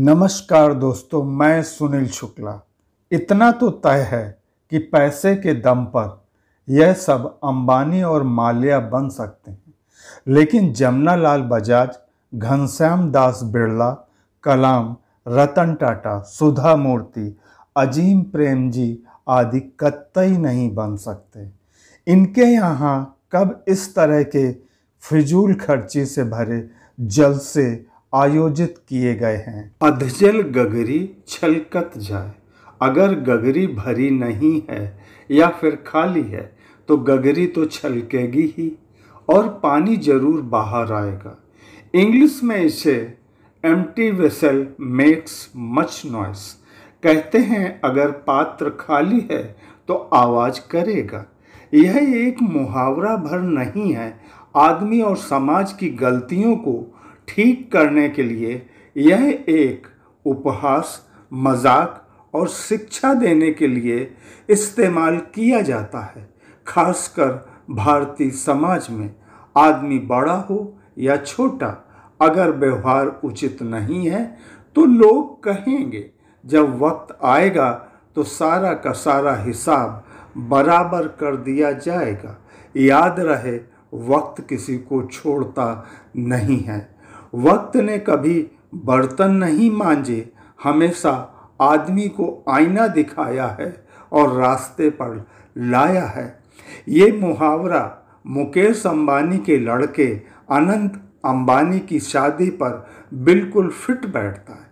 नमस्कार दोस्तों मैं सुनील शुक्ला इतना तो तय है कि पैसे के दम पर यह सब अंबानी और माल्या बन सकते हैं लेकिन जमुना लाल बजाज घनश्याम दास बिरला कलाम रतन टाटा सुधा मूर्ति अजीम प्रेम जी आदि कतई नहीं बन सकते इनके यहाँ कब इस तरह के फिजूल खर्ची से भरे जलसे आयोजित किए गए हैं अधजल गगरी छलकत जाए अगर गगरी भरी नहीं है या फिर खाली है तो गगरी तो छलकेगी ही और पानी जरूर बाहर आएगा इंग्लिश में इसे empty vessel makes much noise कहते हैं अगर पात्र खाली है तो आवाज़ करेगा यह एक मुहावरा भर नहीं है आदमी और समाज की गलतियों को ठीक करने के लिए यह एक उपहास मजाक और शिक्षा देने के लिए इस्तेमाल किया जाता है खासकर भारतीय समाज में आदमी बड़ा हो या छोटा अगर व्यवहार उचित नहीं है तो लोग कहेंगे जब वक्त आएगा तो सारा का सारा हिसाब बराबर कर दिया जाएगा याद रहे वक्त किसी को छोड़ता नहीं है वक्त ने कभी बर्तन नहीं मांजे हमेशा आदमी को आईना दिखाया है और रास्ते पर लाया है ये मुहावरा मुकेश अंबानी के लड़के अनंत अंबानी की शादी पर बिल्कुल फिट बैठता है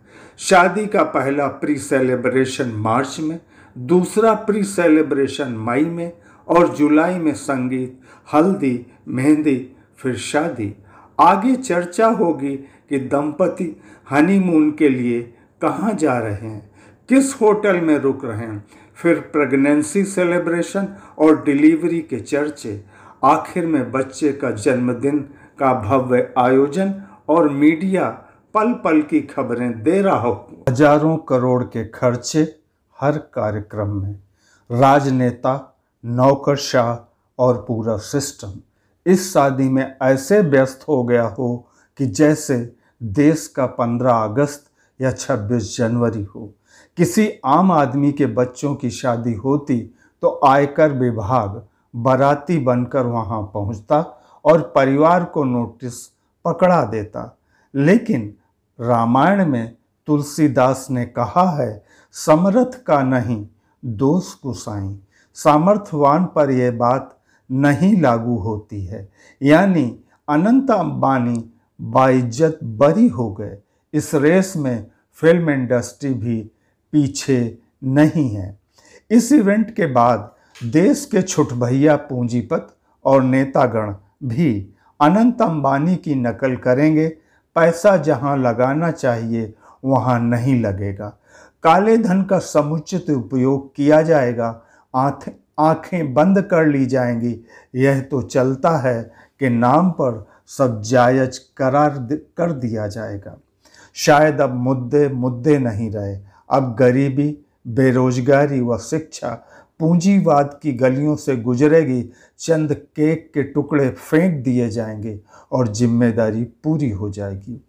शादी का पहला प्री सेलिब्रेशन मार्च में दूसरा प्री सेलिब्रेशन मई में और जुलाई में संगीत हल्दी मेहंदी फिर शादी आगे चर्चा होगी कि दंपति हनीमून के लिए कहाँ जा रहे हैं किस होटल में रुक रहे हैं फिर प्रेगनेंसी सेलिब्रेशन और डिलीवरी के चर्चे आखिर में बच्चे का जन्मदिन का भव्य आयोजन और मीडिया पल पल की खबरें दे रहा हो हजारों करोड़ के खर्चे हर कार्यक्रम में राजनेता नौकरशाह और पूरा सिस्टम इस शादी में ऐसे व्यस्त हो गया हो कि जैसे देश का 15 अगस्त या 26 जनवरी हो किसी आम आदमी के बच्चों की शादी होती तो आयकर विभाग बाराती बनकर वहां पहुंचता और परिवार को नोटिस पकड़ा देता लेकिन रामायण में तुलसीदास ने कहा है समर्थ का नहीं दोष कुसाई सामर्थ्यवान पर यह बात नहीं लागू होती है यानी अनंत अंबानी बाइज्जत बरी हो गए इस रेस में फिल्म इंडस्ट्री भी पीछे नहीं है इस इवेंट के बाद देश के छुटभैया पूंजीपत और नेतागण भी अनंत अंबानी की नकल करेंगे पैसा जहां लगाना चाहिए वहां नहीं लगेगा काले धन का समुचित उपयोग किया जाएगा आंखें बंद कर ली जाएंगी यह तो चलता है कि नाम पर सब जायज करार कर दिया जाएगा शायद अब मुद्दे मुद्दे नहीं रहे अब गरीबी बेरोजगारी व शिक्षा पूंजीवाद की गलियों से गुजरेगी चंद केक के टुकड़े फेंक दिए जाएंगे और जिम्मेदारी पूरी हो जाएगी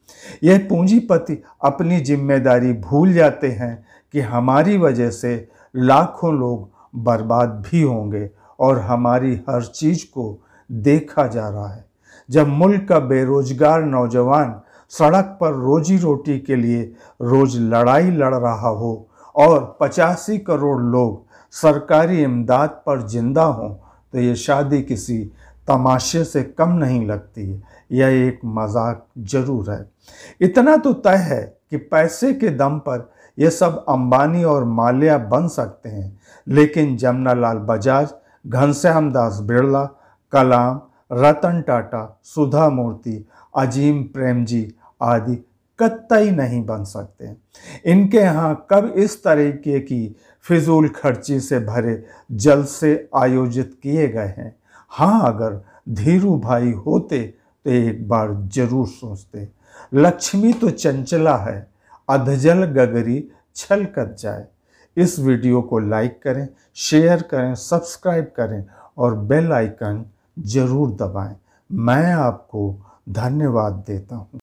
यह पूंजीपति अपनी जिम्मेदारी भूल जाते हैं कि हमारी वजह से लाखों लोग बर्बाद भी होंगे और हमारी हर चीज़ को देखा जा रहा है जब मुल्क का बेरोजगार नौजवान सड़क पर रोजी रोटी के लिए रोज लड़ाई लड़ रहा हो और पचासी करोड़ लोग सरकारी इमदाद पर जिंदा हों तो ये शादी किसी तमाशे से कम नहीं लगती है यह एक मजाक जरूर है इतना तो तय है कि पैसे के दम पर ये सब अंबानी और माल्या बन सकते हैं लेकिन जमनालाल बजाज घनश्याम दास बिरला कलाम रतन टाटा सुधा मूर्ति अजीम प्रेम जी आदि कत्तई नहीं बन सकते इनके यहाँ कब इस तरीके की फिजूल खर्ची से भरे जलसे आयोजित किए गए हैं हाँ अगर धीरू भाई होते तो एक बार जरूर सोचते लक्ष्मी तो चंचला है अधजल गगरी छल कर जाए इस वीडियो को लाइक करें शेयर करें सब्सक्राइब करें और बेल आइकन ज़रूर दबाएं मैं आपको धन्यवाद देता हूँ